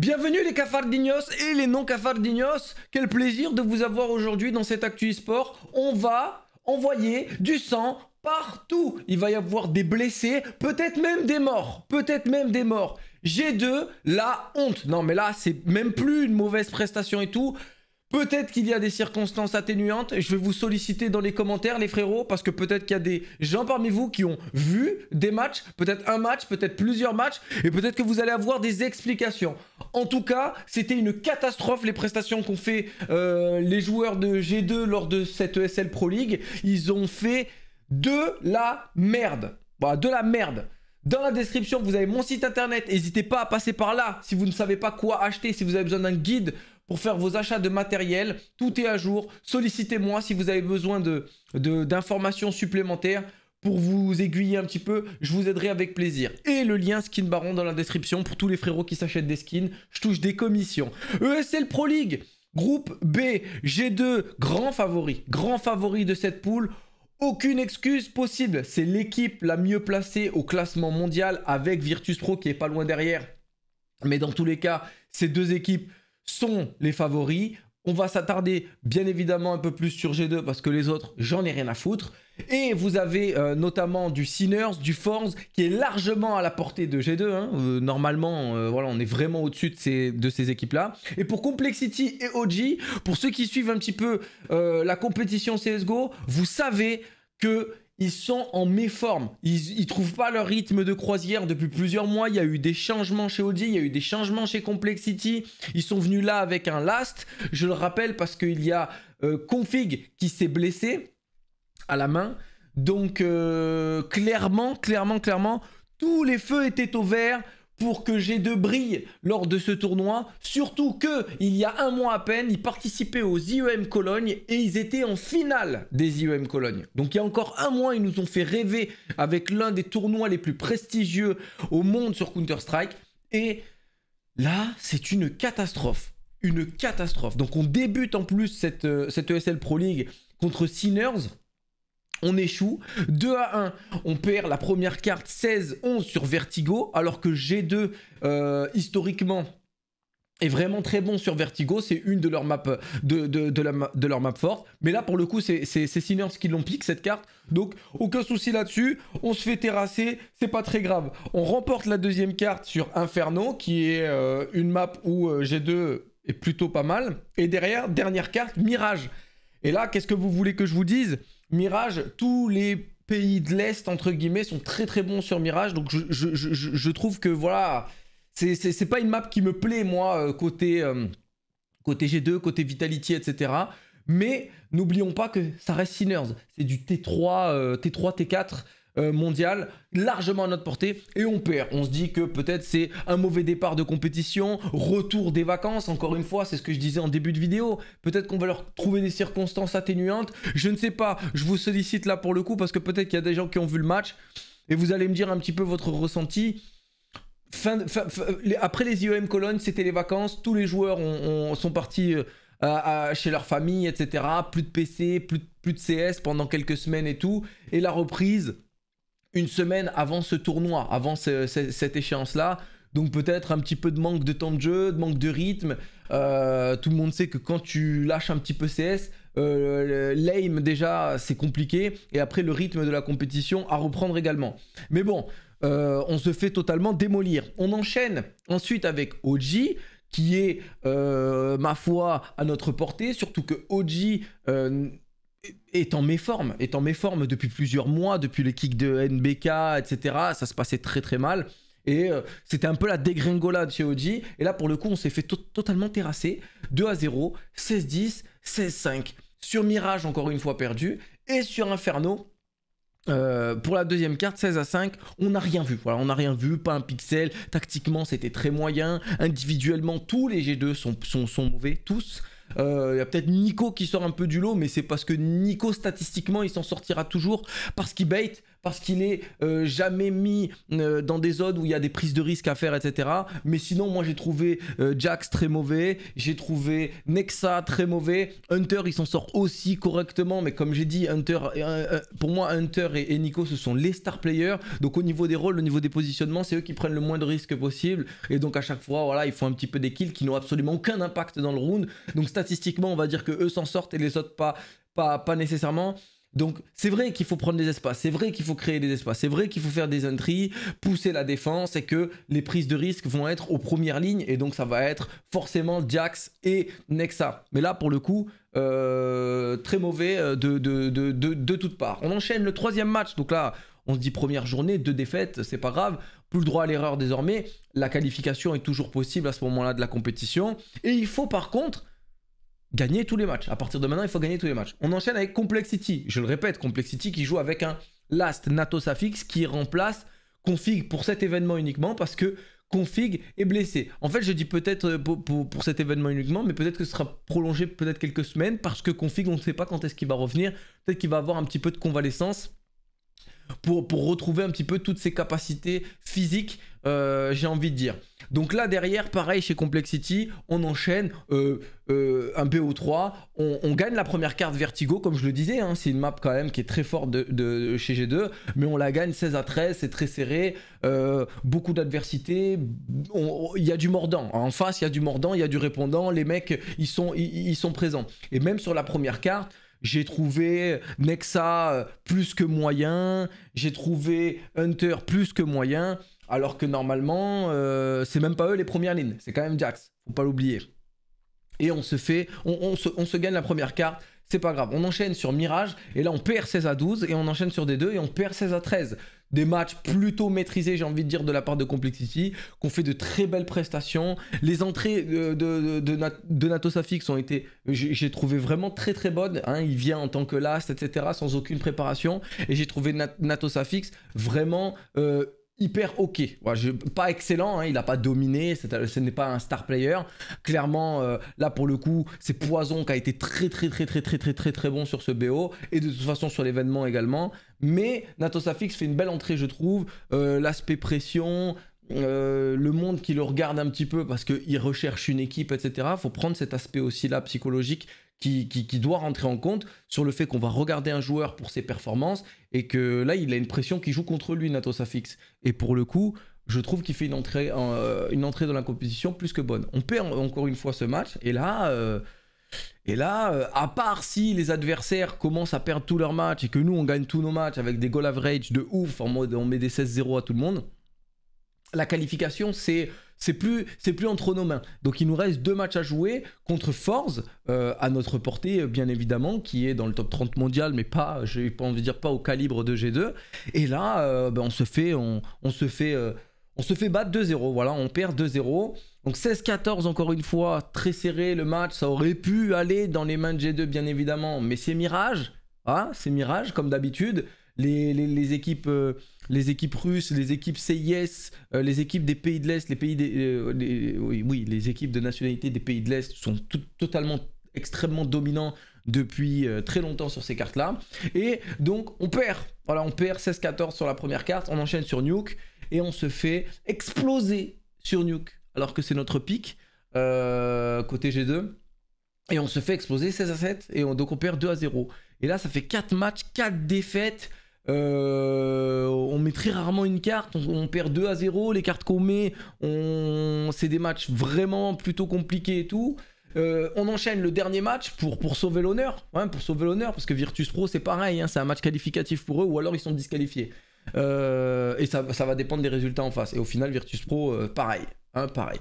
Bienvenue les cafardignos et les non-cafardignos. Quel plaisir de vous avoir aujourd'hui dans cet Actu Sport. On va envoyer du sang partout. Il va y avoir des blessés, peut-être même des morts. Peut-être même des morts. G2, la honte. Non mais là, c'est même plus une mauvaise prestation et tout. Peut-être qu'il y a des circonstances atténuantes. Je vais vous solliciter dans les commentaires, les frérots, parce que peut-être qu'il y a des gens parmi vous qui ont vu des matchs, peut-être un match, peut-être plusieurs matchs, et peut-être que vous allez avoir des explications. En tout cas, c'était une catastrophe les prestations qu'ont fait euh, les joueurs de G2 lors de cette ESL Pro League. Ils ont fait de la merde. voilà, de la merde. Dans la description, vous avez mon site internet. N'hésitez pas à passer par là si vous ne savez pas quoi acheter, si vous avez besoin d'un guide pour faire vos achats de matériel. Tout est à jour. Sollicitez-moi si vous avez besoin d'informations de, d'informations supplémentaires pour vous aiguiller un petit peu. Je vous aiderai avec plaisir. Et le lien Skin Baron dans la description pour tous les frérots qui s'achètent des skins. Je touche des commissions. ESL Pro League, groupe B, G2, grand favori. Grand favori de cette poule. Aucune excuse possible. C'est l'équipe la mieux placée au classement mondial avec Virtus Pro qui est pas loin derrière. Mais dans tous les cas, ces deux équipes sont les favoris. On va s'attarder bien évidemment un peu plus sur G2 parce que les autres, j'en ai rien à foutre. Et vous avez euh, notamment du Sinners, du Force, qui est largement à la portée de G2. Hein. Euh, normalement, euh, voilà, on est vraiment au-dessus de ces, de ces équipes-là. Et pour Complexity et OG, pour ceux qui suivent un petit peu la compétition CSGO, vous savez que ils sont en méforme. Ils, ils trouvent pas leur rythme de croisière depuis plusieurs mois. Il y a eu des changements chez Audi, il y a eu des changements chez Complexity. Ils sont venus là avec un last. Je le rappelle parce qu'il y a euh, Config qui s'est blessé à la main. Donc euh, clairement, clairement, clairement, tous les feux étaient au vert pour que j'ai de brille lors de ce tournoi. Surtout que il y a un mois à peine, ils participaient aux IEM Cologne et ils étaient en finale des IEM Cologne. Donc il y a encore un mois, ils nous ont fait rêver avec l'un des tournois les plus prestigieux au monde sur Counter-Strike. Et là, c'est une catastrophe. Une catastrophe. Donc on débute en plus cette, euh, cette ESL Pro League contre Sinners on échoue. 2 à 1, on perd la première carte 16-11 sur Vertigo, alors que G2, euh, historiquement, est vraiment très bon sur Vertigo, c'est une de leurs maps de, leur map Mais là, pour le coup, c'est Sinners qui l'ont piqué, cette carte. Donc, aucun souci là-dessus. On se fait terrasser, c'est pas très grave. On remporte la deuxième carte sur Inferno, qui est euh, une map où euh, G2 est plutôt pas mal. Et derrière, dernière carte, Mirage. Et là, qu'est-ce que vous voulez que je vous dise Mirage, tous les pays de l'Est, entre guillemets, sont très très bons sur Mirage. Donc je, trouve que voilà, c'est pas une map qui me plaît, moi, euh, côté, euh, côté G2, côté Vitality, etc. Mais n'oublions pas que ça reste Sinners. C'est du T3, T3, T4. Euh, mondiale, largement à notre portée, et on perd. On se dit que peut-être c'est un mauvais départ de compétition, retour des vacances, encore une fois, c'est ce que je disais en début de vidéo, peut-être qu'on va leur trouver des circonstances atténuantes, je ne sais pas, je vous sollicite là pour le coup, parce que peut-être qu'il y a des gens qui ont vu le match, et vous allez me dire un petit peu votre ressenti. après les IEM Cologne, c'était les vacances, tous les joueurs sont partis euh, chez leur famille, etc. Plus de PC, plus de CS pendant quelques semaines et tout. Et la reprise, une semaine avant ce tournoi, avant cette échéance-là. Donc peut-être un petit peu de manque de temps de jeu, de manque de rythme. Euh, tout le monde sait que quand tu lâches un petit peu CS, euh, l'aim déjà c'est compliqué et après le rythme de la compétition à reprendre également. Mais bon, euh, on se fait totalement démolir. On enchaîne ensuite avec OG qui est ma foi à notre portée, surtout que OG est en méforme, est en méforme depuis plusieurs mois, depuis les kicks de NBK, etc. Ça se passait très très mal. Et euh, c'était un peu la dégringolade chez OG. Et là, pour le coup, on s'est fait totalement terrasser. 2 à 0, 16-10, 16-5. Sur Mirage, encore une fois perdu. Et sur Inferno, euh, pour la deuxième carte, 16 à 5, on n'a rien vu. Voilà, on n'a rien vu, pas un pixel. Tactiquement, c'était très moyen. Individuellement, tous les G2 sont, sont, sont mauvais, tous. Il euh, y a peut-être Nico qui sort un peu du lot, mais c'est parce que Nico, statistiquement, il s'en sortira toujours parce qu'il bait, parce qu'il est euh, jamais mis euh, dans des zones où il y a des prises de risque à faire, etc. Mais sinon, moi j'ai trouvé euh, Jax très mauvais, j'ai trouvé Nexa très mauvais, Hunter il s'en sort aussi correctement, mais comme j'ai dit, Hunter, pour moi Hunter et, Nico ce sont les star players, donc au niveau des rôles, au niveau des positionnements, c'est eux qui prennent le moins de risques possible, et donc à chaque fois, voilà, ils font un petit peu des kills qui n'ont absolument aucun impact dans le round, donc statistiquement, on va dire que eux s'en sortent et les autres pas, pas, pas nécessairement. Donc c'est vrai qu'il faut prendre des espaces, c'est vrai qu'il faut créer des espaces, c'est vrai qu'il faut faire des entries, pousser la défense et que les prises de risque vont être aux premières lignes et donc ça va être forcément Jax et Nexa. Mais là pour le coup, euh, très mauvais euh, de, de, de, de toutes parts. On enchaîne le troisième match, donc là on se dit première journée, deux défaites, c'est pas grave, plus le droit à l'erreur désormais, la qualification est toujours possible à ce moment-là de la compétition et il faut par contre gagner tous les matchs. À partir de maintenant, il faut gagner tous les matchs. On enchaîne avec Complexity. Je le répète, Complexity qui joue avec un last Natos Affix qui remplace Config pour cet événement uniquement parce que Config est blessé. En fait, je dis peut-être euh, pour, cet événement uniquement, mais peut-être que ce sera prolongé peut-être quelques semaines parce que Config, on ne sait pas quand est-ce qu'il va revenir. Peut-être qu'il va avoir un petit peu de convalescence. Pour, pour, retrouver un petit peu toutes ses capacités physiques euh, j'ai envie de dire. Donc là derrière, pareil chez Complexity, on enchaîne euh, euh, un BO3, on, gagne la première carte Vertigo, comme je le disais, hein. c'est une map quand même qui est très forte de, chez G2, mais on la gagne 16 à 13, c'est très serré, beaucoup d'adversité, il y a du mordant, hein. en face il y a du mordant, il y a du répondant, les mecs ils sont, ils sont présents. Et même sur la première carte, j'ai trouvé Nexa plus que moyen, j'ai trouvé Hunter plus que moyen, alors que normalement, euh, c'est même pas eux les premières lignes, c'est quand même Jax, faut pas l'oublier. Et on se fait, on, se, gagne la première carte, c'est pas grave. On enchaîne sur Mirage, et là on perd 16 à 12, et on enchaîne sur des 2, et on perd 16 à 13. Des matchs plutôt maîtrisés, j'ai envie de dire, de la part de Complexity, qu'on fait de très belles prestations. Les entrées de, de, de, ont été, j'ai trouvé vraiment très très bonnes. Hein. Il vient en tant que last, etc., sans aucune préparation. Et j'ai trouvé Nat, Nato vraiment euh, hyper ok. pas excellent, hein, il n'a pas dominé, euh, ce n'est pas un star player. Clairement, euh, là pour le coup, c'est Poison qui a été très très très très très très très très bon sur ce BO et de toute façon sur l'événement également. Mais Nathosafix fait une belle entrée, je trouve. Euh, l'aspect pression, le monde qui le regarde un petit peu parce qu'il recherche une équipe, etc. Faut prendre cet aspect aussi là psychologique qui, doit rentrer en compte sur le fait qu'on va regarder un joueur pour ses performances et que là, il a une pression qui joue contre lui, Nato Safix. Et pour le coup, je trouve qu'il fait une entrée, euh, une entrée dans la compétition plus que bonne. On perd encore une fois ce match et là. Euh, et là, euh, à part si les adversaires commencent à perdre tous leurs matchs et que nous on gagne tous nos matchs avec des goals average de ouf, en mode on met des 16-0 à tout le monde, la qualification, c'est c'est plus c'est plus entre nos mains. Donc il nous reste deux matchs à jouer contre Force euh, à notre portée euh, bien évidemment qui est dans le top 30 mondial mais pas j'ai pas envie de dire pas au calibre de G2 et là euh, ben, on se fait on, se fait on se fait battre 2-0 voilà, on perd 2-0. Donc 16-14 encore une fois, très serré le match, ça aurait pu aller dans les mains de G2 bien évidemment, mais c'est mirage, hein, c'est mirage comme d'habitude. Les, les, les, équipes les équipes russes, les équipes CIS, euh, les équipes des pays de l'Est, les pays des, euh, oui, les équipes de nationalité des pays de l'Est sont totalement extrêmement dominants depuis euh, très longtemps sur ces cartes-là. Et donc on perd. Voilà, on perd 16-14 sur la première carte, on enchaîne sur Nuke et on se fait exploser sur Nuke alors que c'est notre pic côté G2. Et on se fait exploser 16 à 7 et donc on perd 2 à 0. Et là, ça fait 4 matchs, 4 défaites euh, on met très rarement une carte, on, perd 2 à 0, les cartes qu'on met, on... c'est des matchs vraiment plutôt compliqués et tout. Euh, on enchaîne le dernier match pour, sauver l'honneur, hein, pour sauver l'honneur, parce que Virtus Pro c'est pareil, hein, c'est un match qualificatif pour eux, ou alors ils sont disqualifiés. Euh, et ça, va dépendre des résultats en face. Et au final, Virtus Pro, pareil, hein, pareil.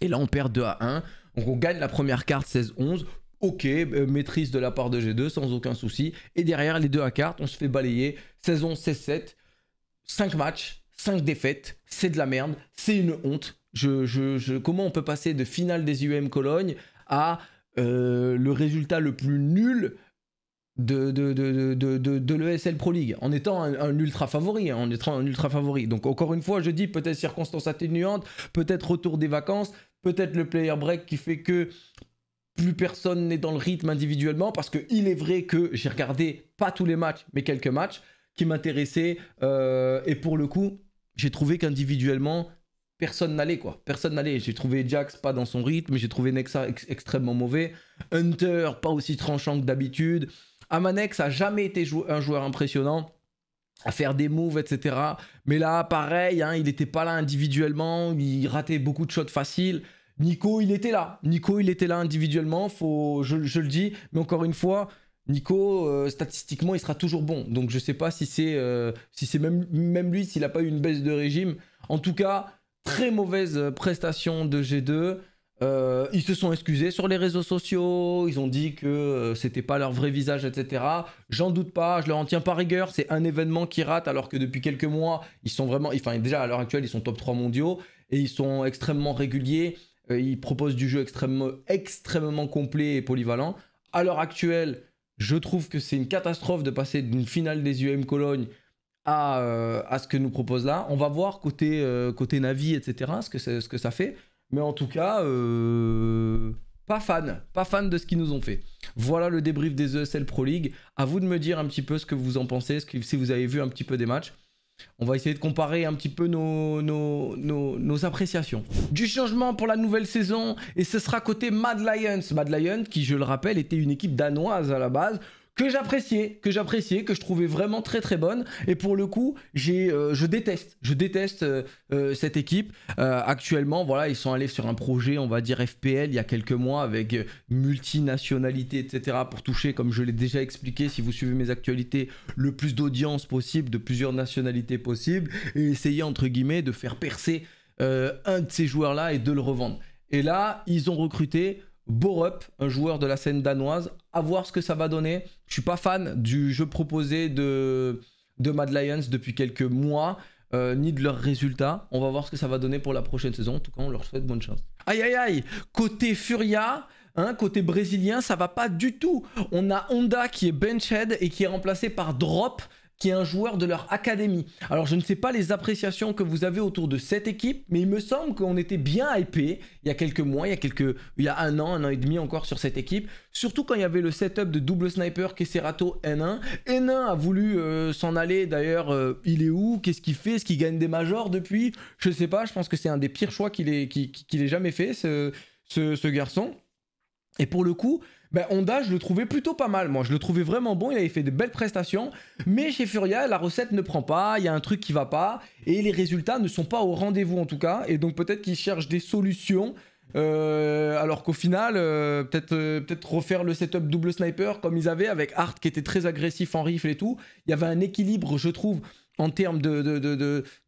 Et là, on perd 2 à 1. Donc on gagne la première carte 16-11. Ok, euh, maîtrise de la part de G2 sans aucun souci. Et derrière, les deux à cartes, on se fait balayer. Saison 16-7, 5 matchs, 5 défaites, c'est de la merde, c'est une honte. Je, je, comment on peut passer de finale des UM Cologne à euh, le résultat le plus nul de, de, l'ESL Pro League en étant un, ultra favori, hein, en un ultra favori. Donc encore une fois, je dis peut-être circonstances atténuantes, peut-être retour des vacances, peut-être le player break qui fait que plus personne n'est dans le rythme individuellement parce que est vrai que j'ai regardé pas tous les matchs mais quelques matchs qui m'intéressaient euh, et pour le coup j'ai trouvé qu'individuellement personne n'allait quoi personne n'allait j'ai trouvé Jax pas dans son rythme j'ai trouvé Nexa extrêmement mauvais Hunter pas aussi tranchant que d'habitude Amanex a jamais été un joueur impressionnant à faire des moves, etc. Mais là, pareil, hein, il n'était pas là individuellement, il ratait beaucoup de shots faciles. Nico, il était là. Nico, il était là individuellement, faut, je, le dis. Mais encore une fois, Nico, euh, statistiquement, il sera toujours bon. Donc je ne sais pas si c'est euh, si même, même lui, s'il n'a pas eu une baisse de régime. En tout cas, très mauvaise euh, prestation de G2. ils se sont excusés sur les réseaux sociaux, ils ont dit que ce n'était pas leur vrai visage, etc. J'en doute pas, je leur en tiens pas rigueur, c'est un événement qui rate alors que depuis quelques mois, ils sont vraiment, enfin déjà à l'heure actuelle, ils sont top 3 mondiaux et ils sont extrêmement réguliers. Euh, il propose du jeu extrêmement, extrêmement complet et polyvalent. À l'heure actuelle, je trouve que c'est une catastrophe de passer d'une finale des UM Cologne euh, à, ce que nous propose là. On va voir côté, euh, côté Navi, etc., ce que, ce que ça fait. Mais en tout cas, pas fan. Pas fan de ce qu'ils nous ont fait. Voilà le débrief des ESL Pro League. À vous de me dire un petit peu ce que vous en pensez, si vous avez vu un petit peu des matchs. On va essayer de comparer un petit peu nos, appréciations. Du changement pour la nouvelle saison, et ce sera côté Mad Lions. Mad Lions, qui je le rappelle, était une équipe danoise à la base que j'appréciais, que j'appréciais, que je trouvais vraiment très très bonne. Et pour le coup, j'ai, euh, je déteste, je déteste euh, euh, cette équipe. actuellement, voilà, ils sont allés sur un projet, on va dire FPL, il y a quelques mois avec multinationalité, etc. pour toucher, comme je l'ai déjà expliqué, si vous suivez mes actualités, le plus d'audience possible, de plusieurs nationalités possibles, et essayer entre guillemets de faire percer un de ces joueurs-là et de le revendre. Et là, ils ont recruté Borup, un joueur de la scène danoise, voir ce que ça va donner. Je suis pas fan du jeu proposé de, de Mad Lions depuis quelques mois. Euh, ni de leurs résultats. On va voir ce que ça va donner pour la prochaine saison. En tout cas, on leur souhaite bonne chance. Aïe aïe aïe Côté Furia, hein, côté brésilien, ça va pas du tout. On a Honda qui est benchhead et qui est remplacé par Drop, qui est un joueur de leur académie. Alors je ne sais pas les appréciations que vous avez autour de cette équipe, mais il me semble qu'on était bien hypé il y a quelques mois, il y a, quelques, il y a un an, un an et demi encore sur cette équipe, surtout quand il y avait le setup de double sniper Kesserato N1. N1 a voulu euh, s'en aller d'ailleurs, euh, il est où Qu'est-ce qu'il fait Est-ce qu'il gagne des majors depuis Je ne sais pas, je pense que c'est un des pires choix qu'il ait, jamais fait, ce garçon. Et pour le coup, ben Honda, je le trouvais plutôt pas mal. Moi, je le trouvais vraiment bon. Il avait fait de belles prestations. Mais chez Furia, la recette ne prend pas. Il y a un truc qui va pas. Et les résultats ne sont pas au rendez-vous, en tout cas. Et donc, peut-être qu'ils cherchent des solutions. Euh, alors qu'au final, euh, peut-être euh, peut-être refaire le setup double sniper comme ils avaient avec Art qui était très agressif en rifle et tout. Il y avait un équilibre, je trouve, en termes de,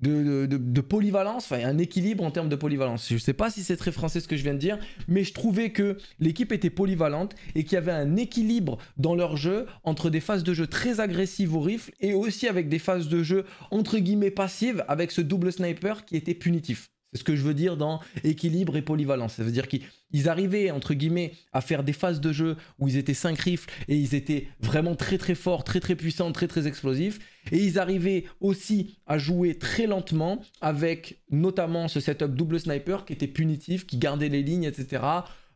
de, polyvalence, enfin un équilibre en termes de polyvalence. Je ne sais pas si c'est très français ce que je viens de dire, mais je trouvais que l'équipe était polyvalente et qu'il y avait un équilibre dans leur jeu entre des phases de jeu très agressives au rifle et aussi avec des phases de jeu entre guillemets passives avec ce double sniper qui était punitif. C'est ce que je veux dire dans équilibre et polyvalence. Ça veut dire qu'ils arrivaient, entre guillemets, à faire des phases de jeu où ils étaient 5 rifles et ils étaient vraiment très très forts, très très puissants, très très explosifs. Et ils arrivaient aussi à jouer très lentement avec notamment ce setup double sniper qui était punitif, qui gardait les lignes, etc.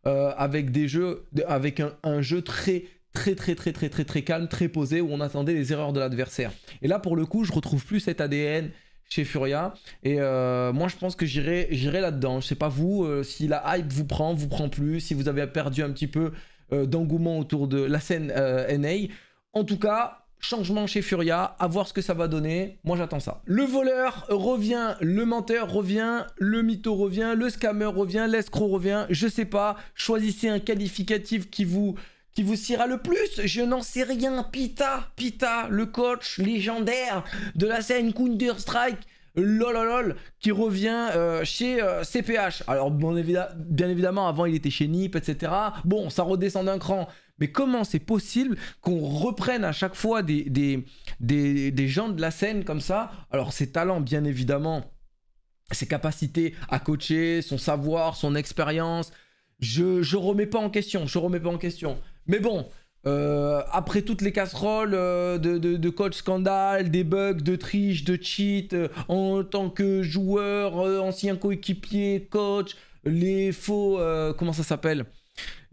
Euh, avec des jeux, avec un, jeu très très très très très très très calme, très posé, où on attendait les erreurs de l'adversaire. Et là, pour le coup, je retrouve plus cet ADN chez Furia. Et euh, moi, je pense que j'irai, là-dedans. Je sais pas vous, euh, si la hype vous prend, vous prend plus, si vous avez perdu un petit peu euh, d'engouement autour de la scène NA. En tout cas, changement chez Furia, à voir ce que ça va donner. Moi, j'attends ça. Le voleur revient, le menteur revient, le mytho revient, le scammer revient, l'escroc revient. Je sais pas. Choisissez un qualificatif qui vous qui vous s'ira le plus Je n'en sais rien. Pita, Pita, le coach légendaire de la scène Counter-Strike, lololol, qui revient euh, chez CPH. Euh, Alors, bien évidemment, avant, il était chez NIP, etc. Bon, ça redescend d'un cran. Mais comment c'est possible qu'on reprenne à chaque fois des, des, gens de la scène comme ça Alors, ses talents, bien évidemment, ses capacités à coacher, son savoir, son expérience, je ne remets pas en question, je remets pas en question. Mais bon, euh, après toutes les casseroles euh, de, de, coach scandale, des bugs, de triche, de cheat, euh, en tant que joueur, ancien coéquipier, coach, les faux, comment ça s'appelle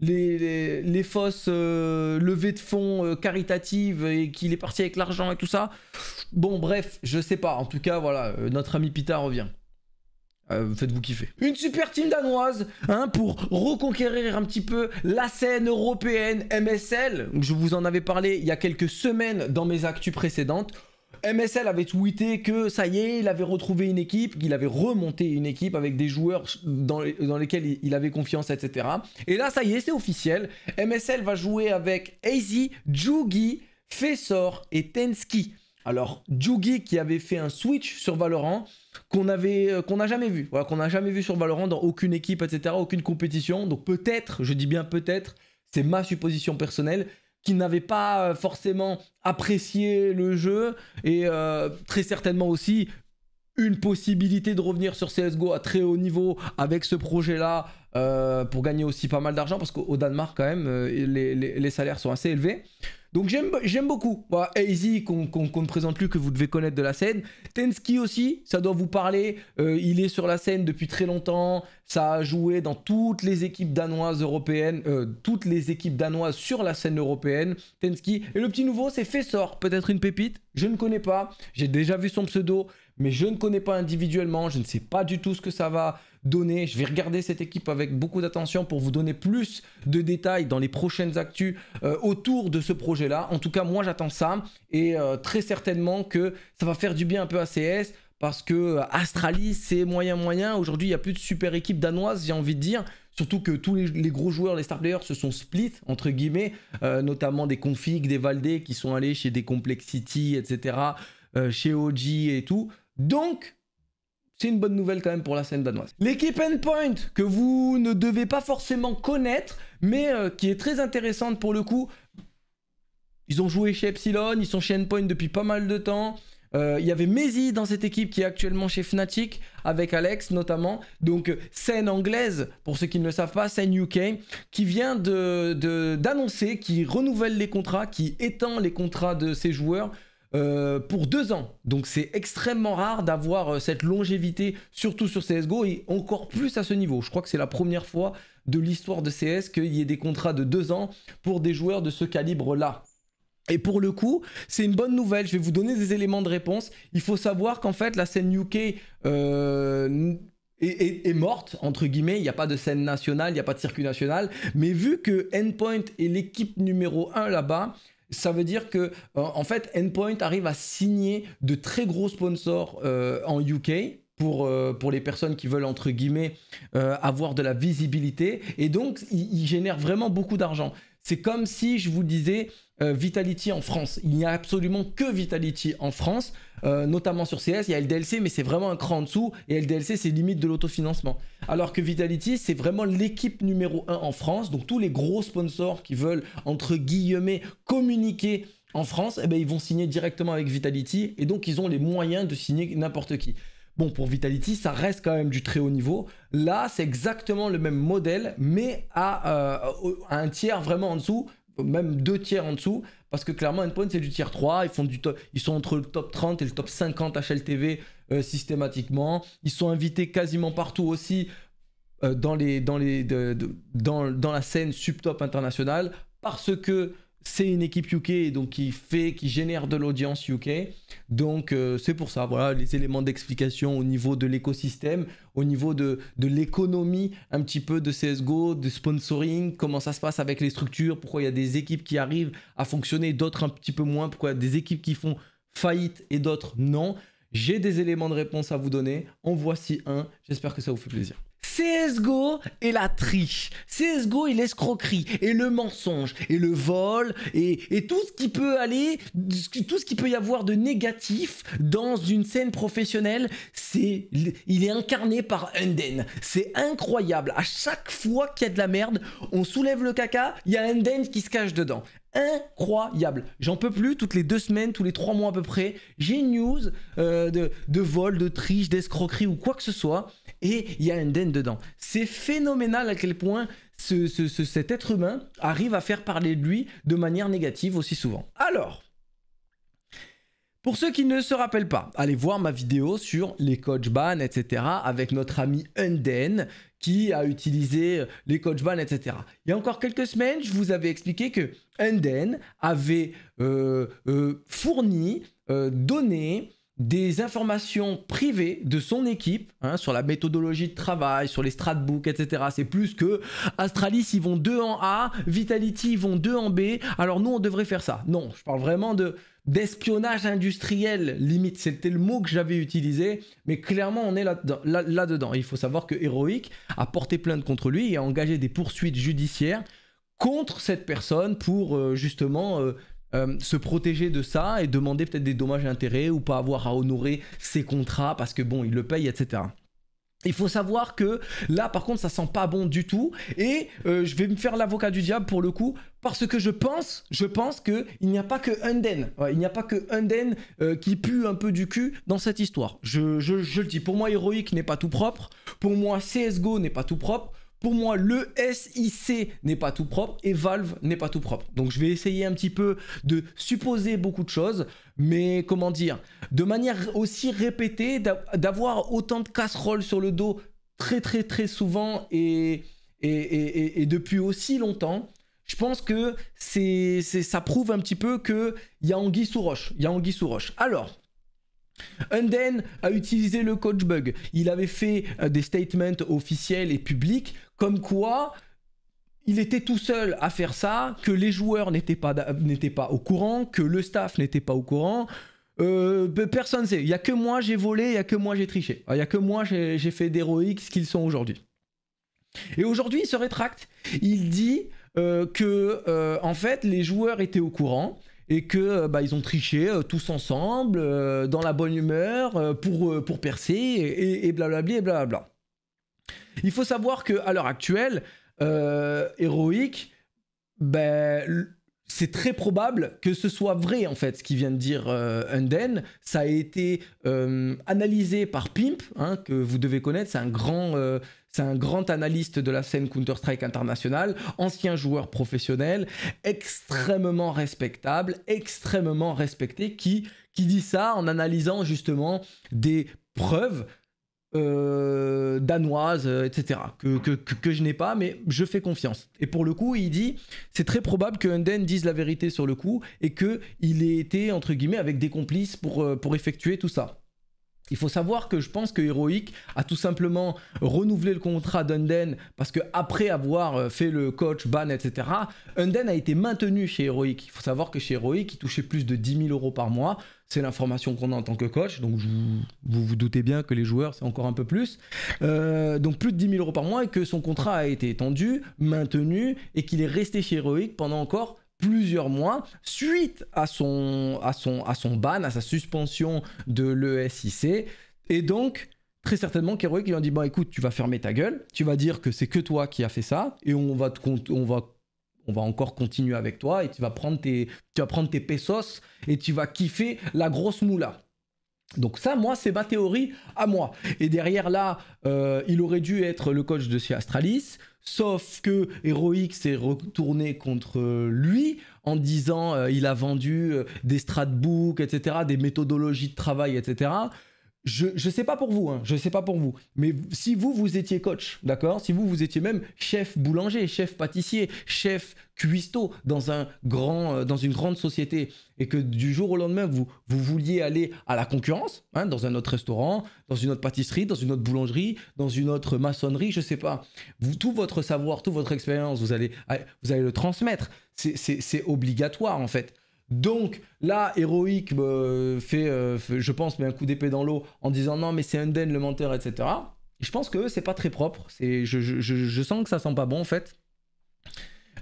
les, les, les, fausses levées de fonds caritatives et qu'il est parti avec l'argent et tout ça. Bon, bref, je sais pas. En tout cas, voilà, notre ami Pita revient. Euh, faites-vous kiffer. Une super team danoise hein, pour reconquérir un petit peu la scène européenne MSL. Je vous en avais parlé il y a quelques semaines dans mes actus précédentes. MSL avait tweeté que ça y est, il avait retrouvé une équipe, qu'il avait remonté une équipe avec des joueurs dans, lesquels il avait confiance, etc. Et là, ça y est, c'est officiel. MSL va jouer avec AZ, Jugi, Fessor et Tenski. Alors, Jugi qui avait fait un switch sur Valorant, qu'on avait euh, qu'on n'a jamais vu qu'on n'a jamais vu sur Valorant dans aucune équipe etc aucune compétition donc peut-être je dis bien peut-être c'est ma supposition personnelle qu'ils n'avaient pas euh, forcément apprécié le jeu et euh, très certainement aussi une possibilité de revenir sur CSGO à très haut niveau avec ce projet-là pour gagner aussi pas mal d'argent parce qu'au Danemark quand même les, les, salaires sont assez élevés. Donc j'aime beaucoup. Bah, Easy eh, qu'on ne présente plus, que vous devez connaître de la scène. Tensky aussi, ça doit vous parler. Euh, il est sur la scène depuis très longtemps. Ça a joué dans toutes les équipes danoises européennes, euh, toutes les équipes danoises sur la scène européenne. Tensky. Et le petit nouveau, c'est Fessor. Peut-être une pépite, je ne connais pas. J'ai déjà vu son pseudo, mais je ne connais pas individuellement. Je ne sais pas du tout ce que ça va donner, je vais regarder cette équipe avec beaucoup d'attention pour vous donner plus de détails dans les prochaines actus euh, autour de ce projet-là. En tout cas, moi j'attends ça et euh, très certainement que ça va faire du bien un peu à CS parce que euh, Astralis c'est moyen moyen. Aujourd'hui, il n'y a plus de super équipe danoise, j'ai envie de dire. Surtout que tous les, gros joueurs, les star players, se sont split, entre guillemets, notamment des configs, des Valdés qui sont allés chez des Complexity, etc., chez OG et tout. Donc, c'est une bonne nouvelle quand même pour la scène danoise. L'équipe Endpoint, que vous ne devez pas forcément connaître, mais euh, qui est très intéressante pour le coup. Ils ont joué chez Epsilon, ils sont chez Endpoint depuis pas mal de temps. Euh, il y avait Maisie dans cette équipe qui est actuellement chez Fnatic, avec Alex notamment. Donc, euh, scène anglaise, pour ceux qui ne le savent pas, scène UK, qui vient d'annoncer, qui renouvelle les contrats, qui étend les contrats de ses joueurs euh, pour deux ans. Donc c'est extrêmement rare d'avoir euh, cette longévité, surtout sur CSGO, et encore plus à ce niveau. Je crois que c'est la première fois de l'histoire de CS qu'il y ait des contrats de deux ans pour des joueurs de ce calibre-là. Et pour le coup, c'est une bonne nouvelle. Je vais vous donner des éléments de réponse. Il faut savoir qu'en fait, la scène UK euh, est, est, morte, entre guillemets. Il n'y a pas de scène nationale, il n'y a pas de circuit national. Mais vu que Endpoint est l'équipe numéro 1 là-bas, ça veut dire que, euh, en fait, Endpoint arrive à signer de très gros sponsors euh, en UK. Pour, euh, pour les personnes qui veulent, entre guillemets, avoir de la visibilité. Et donc, ils génèrent vraiment beaucoup d'argent. C'est comme si je vous disais euh, Vitality en France. Il n'y a absolument que Vitality en France, euh, notamment sur CS. Il y a LDLC, mais c'est vraiment un cran en dessous. Et LDLC, c'est limite de l'autofinancement. Alors que Vitality, c'est vraiment l'équipe numéro 1 en France. Donc tous les gros sponsors qui veulent, entre guillemets, communiquer en France, eh ben, ils vont signer directement avec Vitality et donc ils ont les moyens de signer n'importe qui. Bon, pour Vitality, ça reste quand même du très haut niveau. Là, c'est exactement le même modèle, mais à, euh, un tiers vraiment en dessous, même deux tiers en dessous, parce que clairement, Endpoint, c'est du tiers 3. Ils, font du ils sont entre le top 30 et le top 50 HLTV euh, systématiquement. Ils sont invités quasiment partout aussi euh, dans, les, dans, les, dans, dans la scène sub-top internationale, parce que c'est une équipe UK donc qui fait, qui génère de l'audience UK. Donc euh, c'est pour ça, voilà les éléments d'explication au niveau de l'écosystème, au niveau de, de l'économie un petit peu de CSGO, de sponsoring, comment ça se passe avec les structures, pourquoi il y a des équipes qui arrivent à fonctionner, d'autres un petit peu moins, pourquoi y a des équipes qui font faillite et d'autres non. J'ai des éléments de réponse à vous donner. En voici un. J'espère que ça vous fait plaisir. CSGO et la triche, CSGO et l'escroquerie, et le mensonge, et le vol, et, tout ce qui peut aller, tout ce qui peut y avoir de négatif dans une scène professionnelle, c'est, il est incarné par Unden. C'est incroyable. À chaque fois qu'il y a de la merde, on soulève le caca, il y a Unden qui se cache dedans incroyable. J'en peux plus, toutes les deux semaines, tous les trois mois à peu près, j'ai une news euh, de vol, de triche, d'escroquerie ou quoi que ce soit et il y a un dedans. C'est phénoménal à quel point cet être humain arrive à faire parler de lui de manière négative aussi souvent. Alors, pour ceux qui ne se rappellent pas, allez voir ma vidéo sur les coach ban, etc. avec notre ami Unden qui a utilisé euh, les coach ban, etc. Il y a encore quelques semaines, je vous avais expliqué que Unden avait euh, euh, fourni, donné des informations privées de son équipe hein, sur la méthodologie de travail, sur les stratbooks, etc. C'est plus que Astralis, ils vont deux en A, Vitality, ils vont deux en B, alors nous, on devrait faire ça. Non, je parle vraiment de d'espionnage industriel, limite. C'était le mot que j'avais utilisé, mais clairement, on est là-dedans. Là, -dedans. Il faut savoir que Heroic a porté plainte contre lui et a engagé des poursuites judiciaires contre cette personne pour euh, justement... Euh, euh, se protéger de ça et demander peut-être des dommages et intérêts ou pas avoir à honorer ses contrats parce que bon, il le paye, etc. Il faut savoir que là, par contre, ça sent pas bon du tout. Et euh, je vais me faire l'avocat du diable pour le coup, parce que je pense, je pense que n'y a pas que Unden, il n'y a pas que Unden euh, qui pue un peu du cul dans cette histoire. Je, je le dis. Pour moi, Heroic n'est pas tout propre. Pour moi, CS:GO n'est pas tout propre. Pour moi, le SIC n'est pas tout propre et Valve n'est pas tout propre. Donc je vais essayer un petit peu de supposer beaucoup de choses, mais comment dire, de manière aussi répétée, d'avoir autant de casseroles sur le dos très très très souvent et, et, depuis aussi longtemps, je pense que c'est, ça prouve un petit peu qu'il y a anguille sous roche. Il y a anguille sous roche. Alors, Unden a utilisé le coach bug. Il avait fait euh, des statements officiels et publics comme quoi, il était tout seul à faire ça, que les joueurs n'étaient pas, pas au courant, que le staff n'était pas au courant. Euh, personne ne sait. Il n'y a que moi, j'ai volé, il n'y a que moi, j'ai triché. Il n'y a que moi, j'ai fait d'héroïques ce qu'ils sont aujourd'hui. Et aujourd'hui, il se rétracte. Il dit euh, que, euh, en fait, les joueurs étaient au courant et que bah, ont triché tous ensemble, dans la bonne humeur, pour, pour percer, et, et bla et blablabla. Il faut savoir qu'à l'heure actuelle, euh, héroïque, ben, c'est très probable que ce soit vrai en fait ce qu'il vient de dire euh, Unden. Ça a été euh, analysé par Pimp, hein, que vous devez connaître. C'est un grand, euh, c'est un grand analyste de la scène Counter Strike internationale, ancien joueur professionnel, extrêmement respectable, extrêmement respecté, qui qui dit ça en analysant justement des preuves euh, danoise, euh, etc. Que, que, que je n'ai pas, mais je fais confiance. Et pour le coup, il dit, c'est très probable que Unden dise la vérité sur le coup et qu'il ait été, entre guillemets, avec des complices pour, euh, pour effectuer tout ça. Il faut savoir que je pense que Heroic a tout simplement renouvelé le contrat d'Unden parce que après avoir euh, fait le coach, ban, etc., Unden a été maintenu chez Heroic. Il faut savoir que chez Heroic, il touchait plus de 10 000 euros par mois. C'est l'information qu'on a en tant que coach. Donc vous, vous, doutez bien que les joueurs, c'est encore un peu plus. Euh, donc plus de 10 000 euros par mois et que son contrat a été étendu, maintenu et qu'il est resté chez Heroic pendant encore plusieurs mois suite à son, à son, à son ban, à sa suspension de l'ESIC. Et donc, très certainement Kerouac lui a dit bon écoute tu vas fermer ta gueule tu vas dire que c'est que toi qui as fait ça et on va on va on va encore continuer avec toi et tu vas prendre tes tu vas prendre tes pesos et tu vas kiffer la grosse moula donc ça, moi, c'est ma théorie à moi. Et derrière là, euh, il aurait dû être le coach de chez Astralis, sauf que Heroic s'est retourné contre euh, lui en disant euh, il a vendu des stratbooks, etc., des méthodologies de travail, etc je ne sais pas pour vous, hein, je sais pas pour vous, mais si vous, vous étiez coach, d'accord Si vous, vous étiez même chef boulanger, chef pâtissier, chef cuistot dans, un grand, euh, dans une grande société et que du jour au lendemain, vous, vous vouliez aller à la concurrence, hein, dans un autre restaurant, dans une autre pâtisserie, dans une autre boulangerie, dans une autre maçonnerie, je ne sais pas. tout votre savoir, toute votre expérience, vous allez, ah, vous allez le transmettre. C'est obligatoire en fait. Donc là, Heroic bah, euh, fait, je pense, met un coup d'épée dans l'eau en disant non, mais c'est Unden le menteur, etc. Je pense que c'est pas très propre. Je, je, sens que ça sent pas bon en fait.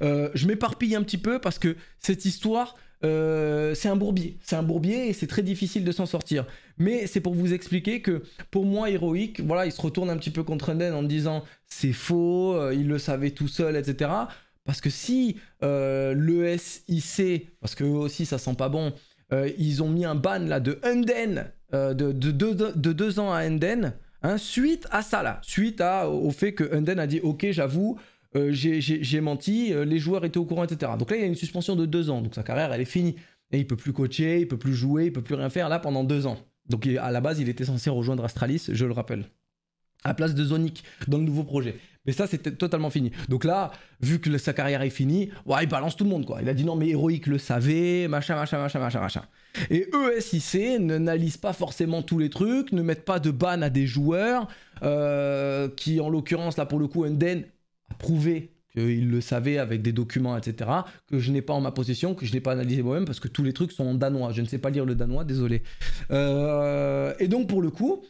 Euh, je m'éparpille un petit peu parce que cette histoire, euh, c'est un bourbier. C'est un bourbier et c'est très difficile de s'en sortir. Mais c'est pour vous expliquer que pour moi, héroïque, voilà, il se retourne un petit peu contre Unden en disant c'est faux, il le savait tout seul, etc. Parce que si euh, le parce que aussi ça sent pas bon, euh, ils ont mis un ban là de Unden, euh, de, deux ans à Unden, hein, suite à ça là, suite à, au fait que Unden a dit ok j'avoue, euh, j'ai menti, les joueurs étaient au courant, etc. Donc là il y a une suspension de deux ans, donc sa carrière elle est finie. Et il peut plus coacher, il peut plus jouer, il peut plus rien faire là pendant deux ans. Donc à la base il était censé rejoindre Astralis, je le rappelle. À la place de Zonic dans le nouveau projet. Mais ça, c'était totalement fini. Donc là, vu que sa carrière est finie, ouais, il balance tout le monde, quoi. Il a dit non, mais héroïque le savait, machin, machin, machin, machin, machin. Et ESIC n'analyse pas forcément tous les trucs, ne met pas de ban à des joueurs, euh, qui en l'occurrence, là pour le coup, Unden a prouvé qu'il le savait avec des documents, etc., que je n'ai pas en ma possession, que je n'ai pas analysé moi-même, parce que tous les trucs sont en danois. Je ne sais pas lire le danois, désolé. Euh, et donc pour le coup,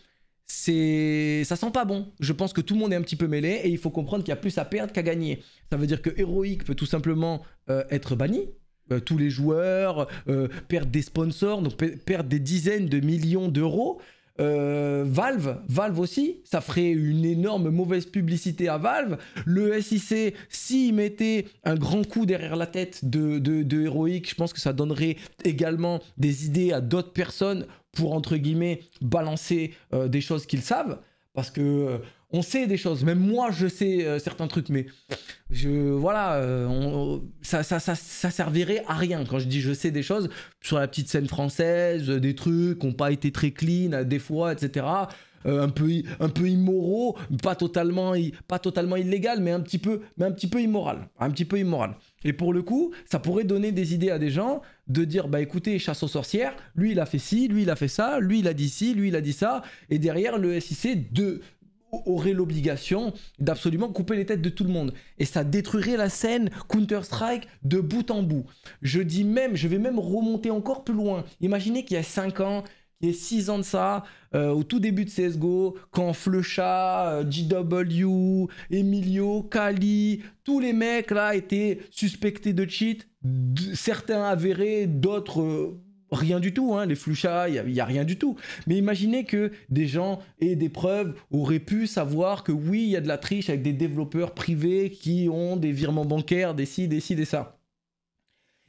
c'est ça sent pas bon. Je pense que tout le monde est un petit peu mêlé et il faut comprendre qu'il y a plus à perdre qu'à gagner. Ça veut dire que Heroic peut tout simplement euh, être banni. Euh, tous les joueurs euh, perdent des sponsors, donc perdent des dizaines de millions d'euros. Valve, Valve aussi, ça ferait une énorme mauvaise publicité à Valve. Le SIC, s'il mettait un grand coup derrière la tête de, de, de Heroic, je pense que ça donnerait également des idées à d'autres personnes pour, entre guillemets, balancer euh, des choses qu'ils savent. Parce que euh, on sait des choses. Même moi, je sais euh, certains trucs, mais je, voilà, ça, ça, servirait à rien. Quand je dis je sais des choses, sur la petite scène française, des trucs qui n'ont pas été très clean, des fois, etc. un peu un peu immoraux, pas totalement pas totalement illégal, mais un petit peu mais un petit peu immoral, un petit peu immoral. Et pour le coup, ça pourrait donner des idées à des gens de dire bah écoutez chasse aux sorcières, lui il a fait ci, lui il a fait ça, lui il a dit ci, lui il a dit ça, et derrière le SIC 2 aurait l'obligation d'absolument couper les têtes de tout le monde. Et ça détruirait la scène Counter-Strike de bout en bout. Je dis même, je vais même remonter encore plus loin. Imaginez qu'il y a 5 ans, il y a 6 ans de ça, euh, au tout début de CSGO, quand Flecha, GW, euh, Emilio, Kali, tous les mecs là étaient suspectés de cheat, certains avérés, d'autres euh, rien du tout, hein. les Flecha, il n'y a, rien du tout. Mais imaginez que des gens et des preuves auraient pu savoir que oui, il y a de la triche avec des développeurs privés qui ont des virements bancaires, des ci, des ci, des ça.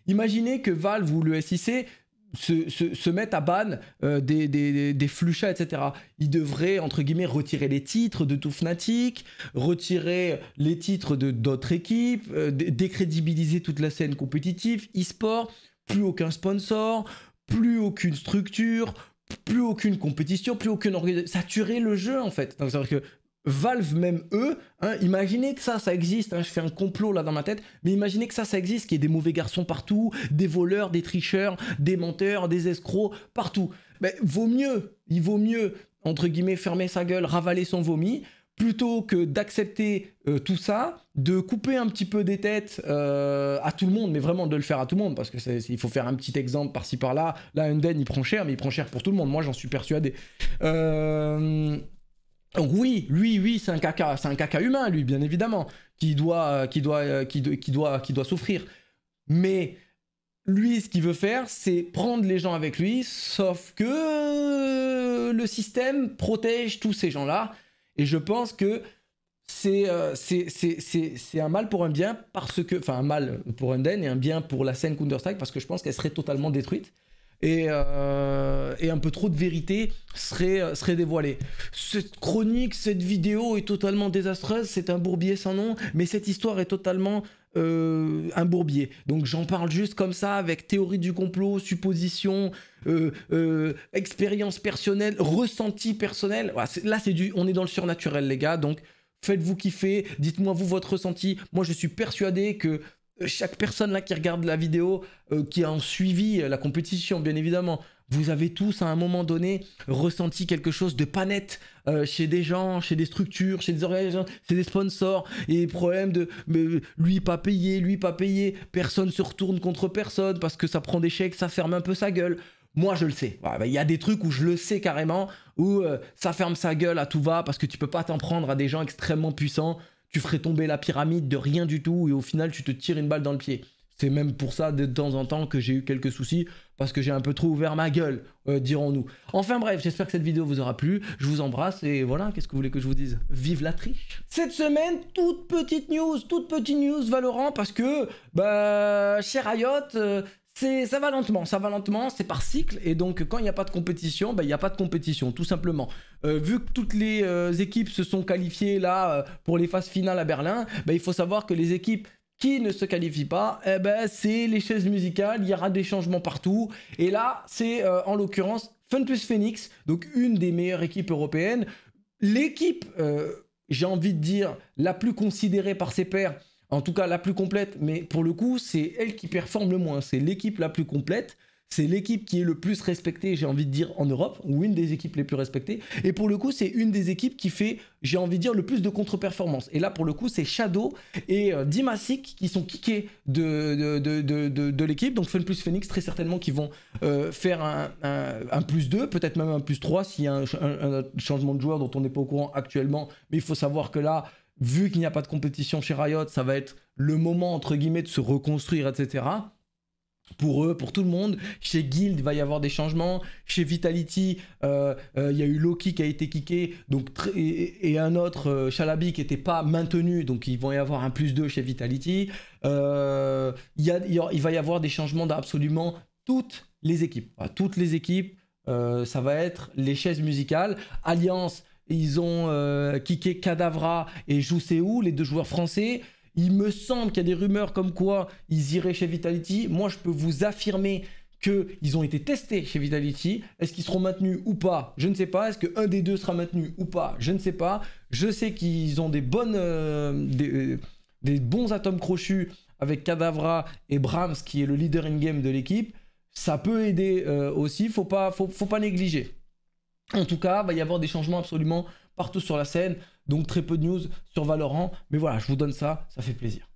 Imaginez que Valve ou le SIC se, se, mettent à ban euh, des, des, des fluchats, etc. Ils devraient, entre guillemets, retirer les titres de tout Fnatic, retirer les titres de d'autres équipes, euh, décrédibiliser toute la scène compétitive, e-sport, plus aucun sponsor, plus aucune structure, plus aucune compétition, plus aucune organisation. Saturer le jeu, en fait. Donc, cest vrai que Valve même eux, hein. imaginez que ça, ça existe, hein. je fais un complot là dans ma tête, mais imaginez que ça, ça existe, qu'il y ait des mauvais garçons partout, des voleurs, des tricheurs, des menteurs, des escrocs, partout. Mais vaut mieux, il vaut mieux, entre guillemets, fermer sa gueule, ravaler son vomi, plutôt que d'accepter euh, tout ça, de couper un petit peu des têtes euh, à tout le monde, mais vraiment de le faire à tout le monde, parce que il faut faire un petit exemple par-ci par-là. Là, Unden, il prend cher, mais il prend cher pour tout le monde. Moi, j'en suis persuadé. Euh... Donc oui, lui, oui, c'est un caca, c'est un caca humain, lui, bien évidemment, qui doit, qui doit, euh, qui qui doit, souffrir. Mais lui, ce qu'il veut faire, c'est prendre les gens avec lui, sauf que le système protège tous ces gens-là. Et je pense que c'est euh, un mal pour un bien, parce que, enfin un mal pour un den et un bien pour la scène counter parce que je pense qu'elle serait totalement détruite. Euh, et, un peu trop de vérité serait, euh, serait dévoilée. Cette chronique, cette vidéo est totalement désastreuse, c'est un bourbier sans nom, mais cette histoire est totalement euh, un bourbier. Donc j'en parle juste comme ça, avec théorie du complot, supposition, expérience personnelle, ressenti personnel. là, c'est du, on est dans le surnaturel, les gars. Donc faites-vous kiffer, dites-moi vous votre ressenti. Moi, je suis persuadé que chaque personne là qui regarde la vidéo, euh, qui a en suivi euh, la compétition, bien évidemment, vous avez tous à un moment donné ressenti quelque chose de pas net euh, chez des gens, chez des structures, chez des organisations, chez des sponsors, et problème de lui pas payé, lui pas payé, personne se retourne contre personne parce que ça prend des chèques, ça ferme un peu sa gueule. Moi, je le sais. Bah, il y a des trucs où je le sais carrément, où ça ferme sa gueule à tout va parce que tu peux pas t'en prendre à des gens extrêmement puissants tu ferais tomber la pyramide de rien du tout et au final tu te tires une balle dans le pied. C'est même pour ça de temps en temps que j'ai eu quelques soucis parce que j'ai un peu trop ouvert ma gueule, euh, dirons-nous. Enfin bref, j'espère que cette vidéo vous aura plu. Je vous embrasse et voilà, qu'est-ce que vous voulez que je vous dise Vive la triche Cette semaine, toute petite news, toute petite news Valorant parce que, bah, Cher Riot, euh, ça va lentement, ça va lentement, c'est par cycle, et donc quand il n'y a pas de compétition, ben, il n'y a pas de compétition, tout simplement. Euh, vu que toutes les euh, équipes se sont qualifiées là euh, pour les phases finales à Berlin, ben, il faut savoir que les équipes qui ne se qualifient pas, eh ben, c'est les chaises musicales, il y aura des changements partout, et là c'est en l'occurrence Funtus Phoenix, donc une des meilleures équipes européennes, l'équipe, j'ai envie de dire, la plus considérée par ses pairs, en tout cas la plus complète, mais pour le coup, c'est elle qui performe le moins. C'est l'équipe la plus complète. C'est l'équipe qui est le plus respectée, j'ai envie de dire, en Europe, ou une des équipes les plus respectées. Et pour le coup, c'est une des équipes qui fait, j'ai envie de dire, le plus de contre performance Et là, pour le coup, c'est Shadow et euh, Dimasik qui sont kickés de, de, de, de, l'équipe. Donc Fun plus Phoenix, très certainement, qui vont euh, faire un, plus 2, peut-être même un plus 3 s'il y a un, changement de joueur dont on n'est pas au courant actuellement. Mais il faut savoir que là, vu qu'il n'y a pas de compétition chez Riot, ça va être le moment, entre guillemets, de se reconstruire, etc. Pour eux, pour tout le monde. Chez Guild, il va y avoir des changements. Chez Vitality, euh, euh, il y a eu Loki qui a été kické. Donc, et, un autre, Chalabi euh, qui n'était pas maintenu. Donc, il va y avoir un plus 2 chez Vitality. il va y avoir des changements d'absolument toutes les équipes. toutes les équipes. ça va être les chaises musicales. Alliance, ils ont euh, kické Cadavra et où les deux joueurs français. Il me semble qu'il y a des rumeurs comme quoi ils iraient chez Vitality. Moi, je peux vous affirmer qu'ils ont été testés chez Vitality. Est-ce qu'ils seront maintenus ou pas Je ne sais pas. Est-ce qu'un des deux sera maintenu ou pas Je ne sais pas. Je sais qu'ils ont des bonnes, euh, euh, des, bons atomes crochus avec Cadavra et Brahms, qui est le leader in-game de l'équipe. Ça peut aider aussi. Faut pas, faut pas négliger. En tout cas, il va y avoir des changements absolument partout sur la scène. Donc très peu de news sur Valorant. Mais voilà, je vous donne ça, ça fait plaisir.